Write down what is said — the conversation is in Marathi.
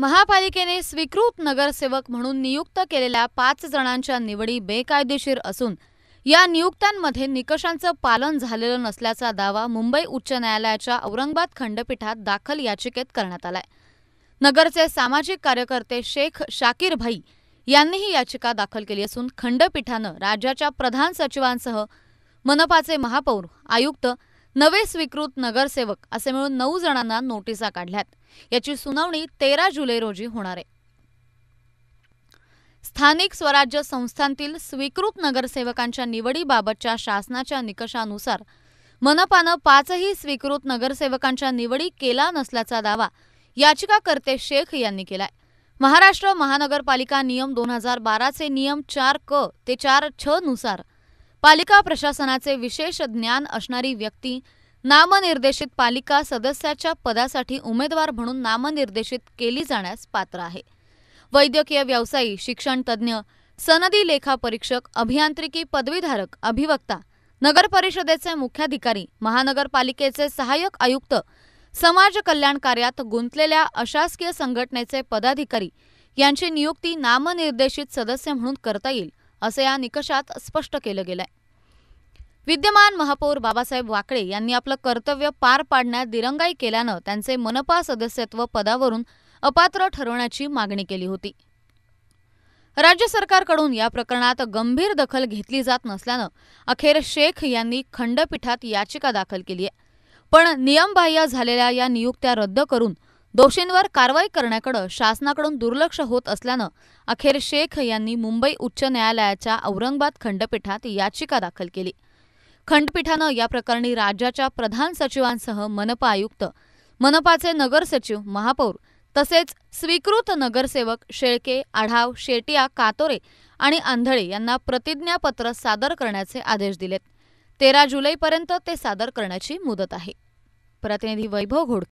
महापालिकेने स्वीकृत नगरसेवक म्हणून नियुक्त केलेल्या पाच जणांच्या निवडी बेकायदेशीर असून या नियुक्त्यांमध्ये निकषांचं पालन झालेलं नसल्याचा दावा मुंबई उच्च न्यायालयाच्या औरंगाबाद खंडपीठात दाखल याचिकेत करण्यात आलाय नगरचे सामाजिक कार्यकर्ते शेख शाकीर भाई यांनी ही याचिका दाखल केली असून खंडपीठानं राज्याच्या प्रधान सचिवांसह मनपाचे महापौर आयुक्त नवे स्वीकृत नगरसेवक असे मिळून नऊ जणांना नोटिसा काढल्यात याची सुनावणी तेरा जुलै रोजी होणार आहे स्थानिक स्वराज्य संस्थांतील स्वीकृत नगरसेवकांच्या निवडीबाबतच्या शासनाच्या निकषानुसार मनपानं पाचही स्वीकृत नगरसेवकांच्या निवडी केला नसल्याचा दावा याचिकाकर्ते शेख यांनी केलाय महाराष्ट्र महानगरपालिका नियम दोन हजार बाराचे नियम चार क ते चार छ नुसार पालिका प्रशासनाचे विशेष ज्ञान असणारी व्यक्ती नामनिर्देशित पालिका सदस्याच्या पदासाठी उमेदवार म्हणून नामनिर्देशित केली जाण्यास पात्र आहे वैद्यकीय व्यावसायिक शिक्षणतज्ज्ञ सनदी लेखापरीक्षक अभियांत्रिकी पदवीधारक अभिवक्ता नगर परिषदेचे मुख्याधिकारी महानगरपालिकेचे सहाय्यक आयुक्त समाज कल्याण कार्यात गुंतलेल्या अशासकीय संघटनेचे पदाधिकारी यांची नियुक्ती नामनिर्देशित सदस्य म्हणून करता येईल असं या निकषात स्पष्ट केलं गेलंय विद्यमान महापौर बाबासाहेब वाकळे यांनी आपलं कर्तव्य पार पाडण्यात दिरंगाई केल्यानं त्यांचे मनपा सदस्यत्व पदावरून अपात्र ठरवण्याची मागणी केली होती राज्य सरकारकडून या प्रकरणात गंभीर दखल घेतली जात नसल्यानं अखेर शेख यांनी खंडपीठात याचिका दाखल केली आहे पण नियमबाह्य झालेल्या या नियुक्त्या रद्द करून दोषींवर कारवाई करण्याकडं शासनाकडून दुर्लक्ष होत असल्यानं अखेर शेख यांनी मुंबई उच्च न्यायालयाच्या औरंगाबाद खंडपीठात याचिका दाखल केली खंडपीठानं या प्रकरणी राज्याच्या प्रधान सचिवांसह मनपा आयुक्त मनपाचे नगरसचिव महापौर तसेच स्वीकृत नगरसेवक शेळके आढाव शेटिया कातोरे आणि आंधळे यांना प्रतिज्ञापत्र सादर करण्याचे आदेश दिलेत तेरा जुलैपर्यंत ते सादर करण्याची मुदत आहे प्रतिनिधी वैभव घोड